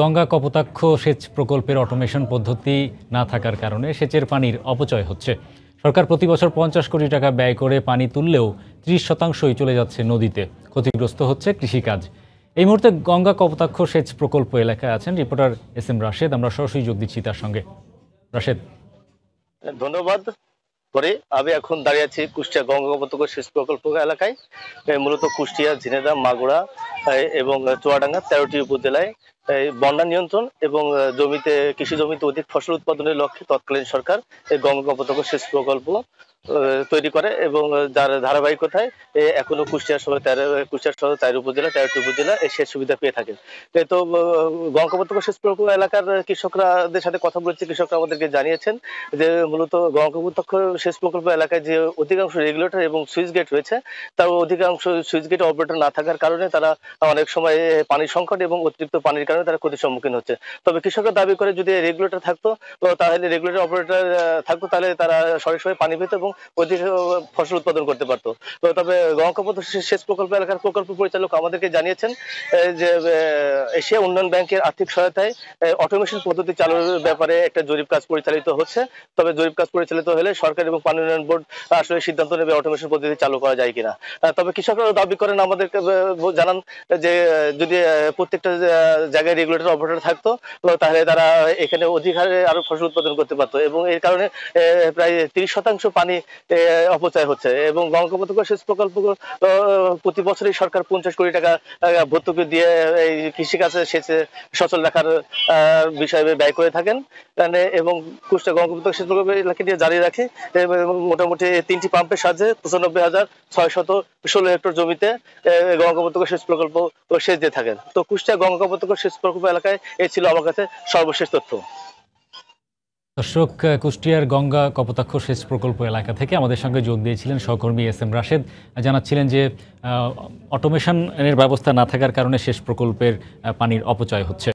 গঙ্গা কপোতাক্ষ সেচ প্রকল্পের অটোমেশন পদ্ধতি না থাকার কারণে সেচের পানির অপচয় হচ্ছে সরকার প্রতি বছর পঞ্চাশ কোটি টাকা ব্যয় করে পানি তুললেও ত্রিশ শতাংশই চলে যাচ্ছে নদীতে ক্ষতিগ্রস্ত হচ্ছে কৃষিকাজ এই মুহূর্তে গঙ্গা কপোতাক্ষ সেচ প্রকল্প এলাকায় আছেন রিপোর্টার এস এম রাশেদ আমরা সরাসরি যোগ দিচ্ছি তার সঙ্গে রাশেদ ধন্যবাদ করে আমি এখন দাঁড়িয়ে আছি কুষ্টিয়া গঙ্গা উপত্যকা সেচ প্রকল্প এলাকায় মূলত কুষ্টিয়া ঝিনেদা মাগুড়া এবং চুয়াডাঙ্গা তেরোটি উপজেলায় এই বন্যা নিয়ন্ত্রণ এবং জমিতে কৃষি জমিতে অধিক ফসল উৎপাদনের লক্ষ্যে তৎকালীন সরকার এই গঙ্গা সেচ প্রকল্প তৈরি করে এবং যার ধারাবাহিকতায় এখনো কুষ্টিয়া শহর তেরো কুষ্টিয়ার শহর তেরো উপজেলা তেরোটি উপজেলা সে সুবিধা পেয়ে থাকে তো গঙ্গোপত্যকা সেচ প্রকল্প এলাকার কৃষকরাদের সাথে কথা বলেছি কৃষকরা আমাদেরকে জানিয়েছেন যে মূলত গঙ্গোপত্যক্ষ সেচ প্রকল্প এলাকায় যে অধিকাংশ রেগুলেটর এবং সুইচ গেট রয়েছে তার অধিকাংশ সুইচ গেট অপারেটর না থাকার কারণে তারা অনেক সময় পানির সংকট এবং অতিরিক্ত পানির কারণে তারা ক্ষতির সম্মুখীন হচ্ছে তবে কৃষকরা দাবি করে যদি রেগুলেটর থাকতো তাহলে রেগুলেটর অপারেটর থাকতো তাহলে তারা সরাসরি পানি পেত এবং ফসল উৎপাদন করতে পারতো তবে গঙ্গাপদ সেচ প্রকল্প এলাকার প্রকল্প পরিচালক আমাদেরকে জানিয়েছেন যে এশিয়া উন্নয়ন ব্যাংকের আর্থিক সহায়তায় অটোমেশন পদ্ধতি চালুর ব্যাপারে একটা জরিপ কাজ পরিচালিত হচ্ছে তবে জরিপ কাজ পরিচালিত হলে সরকার এবং পানি উন্নয়ন বোর্ড আসলে সিদ্ধান্ত নেবে অটোমেশন পদ্ধতি চালু করা যায় কিনা তবে কৃষকরা দাবি করেন আমাদেরকে জানান যে যদি প্রত্যেকটা জায়গায় রেগুলেটর অপারেটর থাকতো তাহলে তারা এখানে অধিক হারে আরো ফসল উৎপাদন করতে পারতো এবং এর কারণে প্রায় তিরিশ শতাংশ পানি অপচয় হচ্ছে এবং বঙ্গোপসাগর সেচ প্রকল্প প্রতি বছরই সরকার পঞ্চাশ কোটি টাকা ভর্তুকি দিয়ে এই কৃষিকাজে সেচে সচল রাখার বিষয়ে ব্যয় করে থাকেন এবং কুষ্টিয়া গঙ্গোপসাগর সেচ প্রকল্প এলাকা নিয়ে জারি রাখে মোটামুটি তিনটি পাম্পের সাহায্যে পঁচানব্বই হাজার ছয় শত ষোলো হেক্টর জমিতে গঙ্গোপসাগর সেচ প্রকল্প সেচ দিয়ে থাকেন তো কুষ্টিয়া গঙ্গোপসাগর সেচ প্রকল্প এলাকায় এ ছিল আমার কাছে সর্বশেষ তথ্য দর্শক কুষ্টিয়ার গঙ্গা কপোতাক্ষ সেচ প্রকল্প এলাকা থেকে আমাদের সঙ্গে যোগ দিয়েছিলেন সহকর্মী এস এম রাশেদ জানাচ্ছিলেন যে অটোমেশনের ব্যবস্থা না থাকার কারণে সেচ প্রকল্পের পানির অপচয় হচ্ছে